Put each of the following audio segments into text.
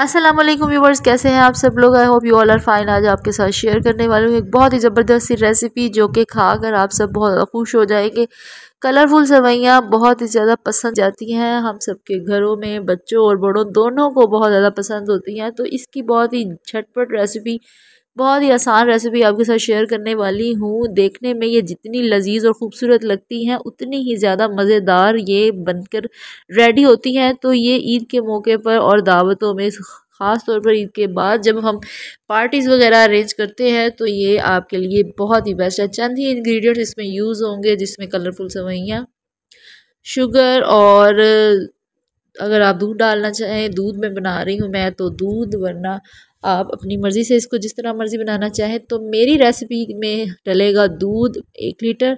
Aslam viewers कैसे हैं आप सब लोग I hope you all are fine आज आपके साथ शेयर करने वाले हूँ एक बहुत ही ज़बरदस्त सी रेसिपी जो कि खा कर आप सब बहुत खुश हो जाएंगे कलरफुल सवैयाँ बहुत ही ज़्यादा पसंद जाती हैं हम सबके घरों में बच्चों और बड़ों दोनों को बहुत ज़्यादा पसंद होती हैं तो इसकी बहुत ही झटपट रेसिपी बहुत ही आसान रेसिपी आपके साथ शेयर करने वाली हूँ देखने में ये जितनी लजीज और ख़ूबसूरत लगती हैं उतनी ही ज़्यादा मज़ेदार ये बनकर रेडी होती हैं तो ये ईद के मौके पर और दावतों में ख़ास तौर पर ईद के बाद जब हम पार्टीज़ वगैरह अरेंज करते हैं तो ये आपके लिए बहुत ही बेस्ट है चंद ही इन्ग्रीडियंट्स इसमें यूज़ होंगे जिसमें कलरफुल सवैयाँ शुगर और अगर आप दूध डालना चाहें दूध में बना रही हूँ मैं तो दूध वरना आप अपनी मर्ज़ी से इसको जिस तरह मर्ज़ी बनाना चाहें तो मेरी रेसिपी में डलेगा दूध एक लीटर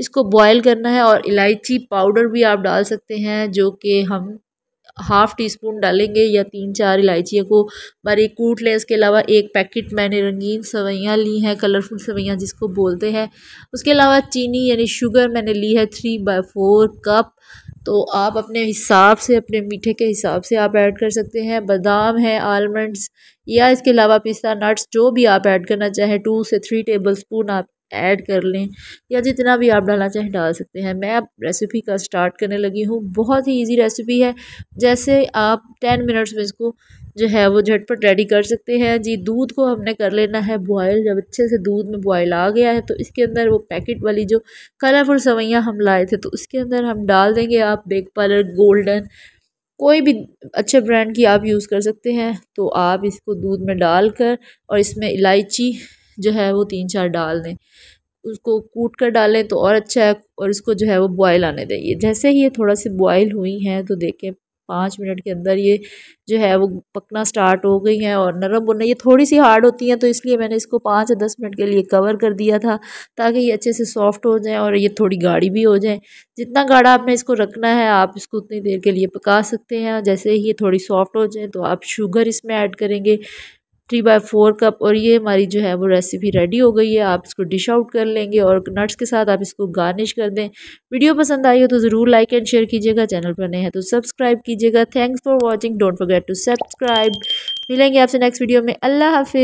इसको बॉयल करना है और इलायची पाउडर भी आप डाल सकते हैं जो कि हम हाफ़ टी स्पून डालेंगे या तीन चार इलायचियों को बारीक कूट लें इसके अलावा एक पैकेट मैंने रंगीन सवैयाँ ली हैं कलरफुल सवैयाँ जिसको बोलते हैं उसके अलावा चीनी यानी शुगर मैंने ली है थ्री बाई फोर कप तो आप अपने हिसाब से अपने मीठे के हिसाब से आप ऐड कर सकते हैं बादाम है आलमंड्स या इसके अलावा पिस्ता नट्स जो भी आप ऐड करना चाहें टू से थ्री टेबल स्पून आप ऐड कर लें या जितना भी आप डालना चाहें डाल सकते हैं मैं अब रेसिपी का स्टार्ट करने लगी हूँ बहुत ही इजी रेसिपी है जैसे आप टेन मिनट्स में इसको जो है वो झटपट रेडी कर सकते हैं जी दूध को हमने कर लेना है बॉयल जब अच्छे से दूध में बॉयल आ गया है तो इसके अंदर वो पैकेट वाली जो कलरफुल सवैयाँ हम लाए थे तो उसके अंदर हम डाल देंगे आप बेक पार्लर गोल्डन कोई भी अच्छे ब्रांड की आप यूज़ कर सकते हैं तो आप इसको दूध में डाल कर और इसमें इलायची जो है वो तीन चार डाल दें उसको कूट कर डालें तो और अच्छा है और इसको जो है वो बॉयल आने दें जैसे ही ये थोड़ा सी बॉयल हुई हैं तो देखें पाँच मिनट के अंदर ये जो है वो पकना स्टार्ट हो गई हैं और नरम बुनना ये थोड़ी सी हार्ड होती हैं तो इसलिए मैंने इसको पाँच या दस मिनट के लिए कवर कर दिया था ताकि ये अच्छे से सॉफ्ट हो जाए और ये थोड़ी गाढ़ी भी हो जाए जितना गाढ़ा आपने इसको रखना है आप इसको उतनी देर के लिए पका सकते हैं जैसे ही ये थोड़ी सॉफ्ट हो जाए तो आप शुगर इसमें ऐड करेंगे थ्री बाय फोर कप और ये हमारी जो है वो रेसिपी रेडी हो गई है आप इसको डिश आउट कर लेंगे और नट्स के साथ आप इसको गार्निश कर दें वीडियो पसंद आई हो तो ज़रूर लाइक एंड शेयर कीजिएगा चैनल पर नए हैं तो सब्सक्राइब कीजिएगा thanks for watching don't forget to subscribe मिलेंगे आपसे नेक्स्ट वीडियो में अल्लाह हाफि